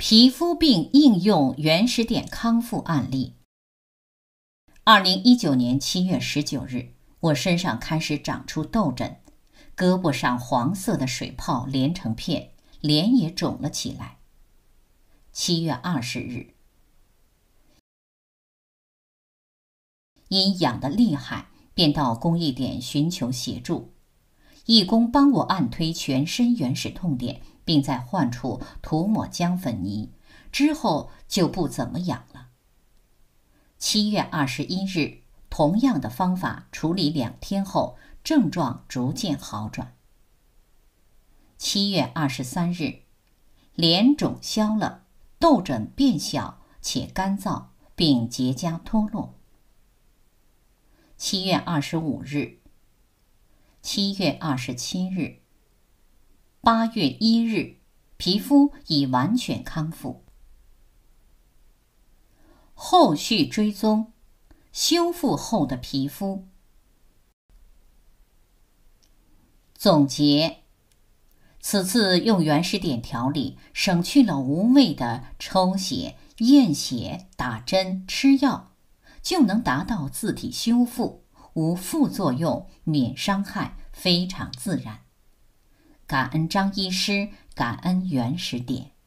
皮肤病应用原始点康复案例。二零一九年七月十九日，我身上开始长出痘疹，胳膊上黄色的水泡连成片，脸也肿了起来。七月二十日，因痒得厉害，便到公益点寻求协助，义工帮我按推全身原始痛点。并在患处涂抹姜粉泥，之后就不怎么痒了。七月二十一日，同样的方法处理两天后，症状逐渐好转。七月二十三日，脸肿消了，痘疹变小且干燥，并结痂脱落。七月二十五日，七月二十七日。八月一日，皮肤已完全康复。后续追踪，修复后的皮肤总结：此次用原始点调理，省去了无谓的抽血、验血、打针、吃药，就能达到自体修复，无副作用，免伤害，非常自然。感恩张医师，感恩原始点。